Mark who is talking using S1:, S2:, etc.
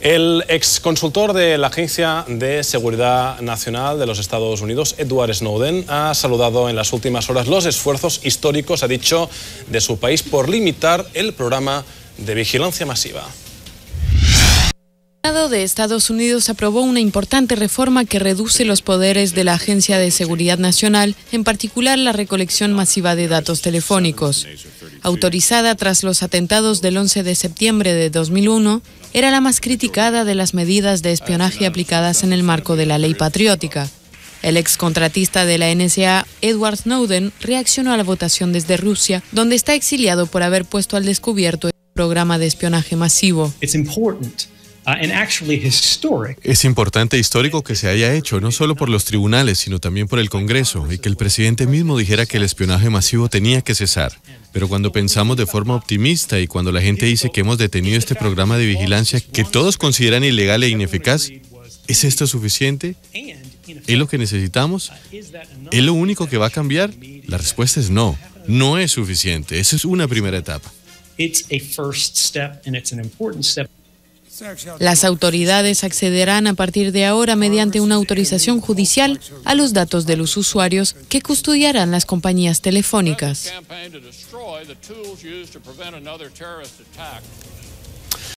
S1: El exconsultor de la Agencia de Seguridad Nacional de los Estados Unidos, Edward Snowden, ha saludado en las últimas horas los esfuerzos históricos, ha dicho, de su país por limitar el programa de vigilancia masiva.
S2: El Senado de Estados Unidos aprobó una importante reforma que reduce los poderes de la Agencia de Seguridad Nacional, en particular la recolección masiva de datos telefónicos. Autorizada tras los atentados del 11 de septiembre de 2001, era la más criticada de las medidas de espionaje aplicadas en el marco de la ley patriótica. El excontratista de la NSA, Edward Snowden, reaccionó a la votación desde Rusia, donde está exiliado por haber puesto al descubierto el programa de espionaje masivo. Ah,
S3: es importante e histórico que se haya hecho, no solo por los tribunales, sino también por el Congreso, y que el presidente mismo dijera que el espionaje masivo tenía que cesar. Pero cuando pensamos de forma optimista y cuando la gente dice que hemos detenido este programa de vigilancia que todos consideran ilegal e ineficaz, ¿es esto suficiente? ¿Es lo que necesitamos? ¿Es lo único que va a cambiar? La respuesta es no, no es suficiente. Esa es una primera etapa.
S2: Las autoridades accederán a partir de ahora mediante una autorización judicial a los datos de los usuarios que custodiarán las compañías telefónicas.